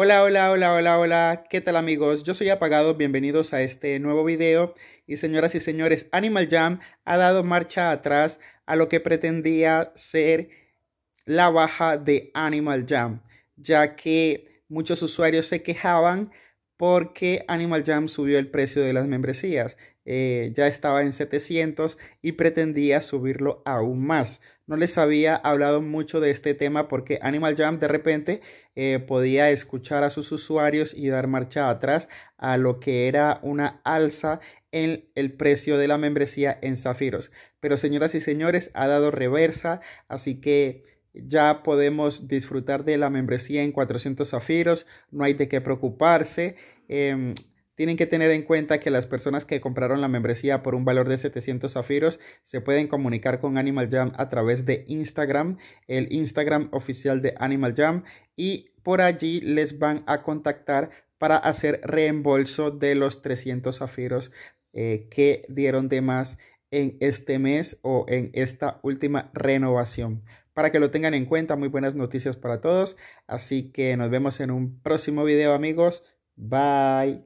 Hola, hola, hola, hola, hola, ¿qué tal amigos? Yo soy Apagado, bienvenidos a este nuevo video. Y señoras y señores, Animal Jam ha dado marcha atrás a lo que pretendía ser la baja de Animal Jam, ya que muchos usuarios se quejaban porque Animal Jam subió el precio de las membresías. Eh, ya estaba en 700 y pretendía subirlo aún más. No les había hablado mucho de este tema porque Animal Jam de repente eh, podía escuchar a sus usuarios y dar marcha atrás a lo que era una alza en el precio de la membresía en Zafiros. Pero señoras y señores, ha dado reversa, así que ya podemos disfrutar de la membresía en 400 Zafiros, no hay de qué preocuparse. Em, tienen que tener en cuenta que las personas que compraron la membresía por un valor de 700 zafiros se pueden comunicar con Animal Jam a través de Instagram, el Instagram oficial de Animal Jam, y por allí les van a contactar para hacer reembolso de los 300 zafiros eh, que dieron de más en este mes o en esta última renovación. Para que lo tengan en cuenta, muy buenas noticias para todos. Así que nos vemos en un próximo video amigos. Bye.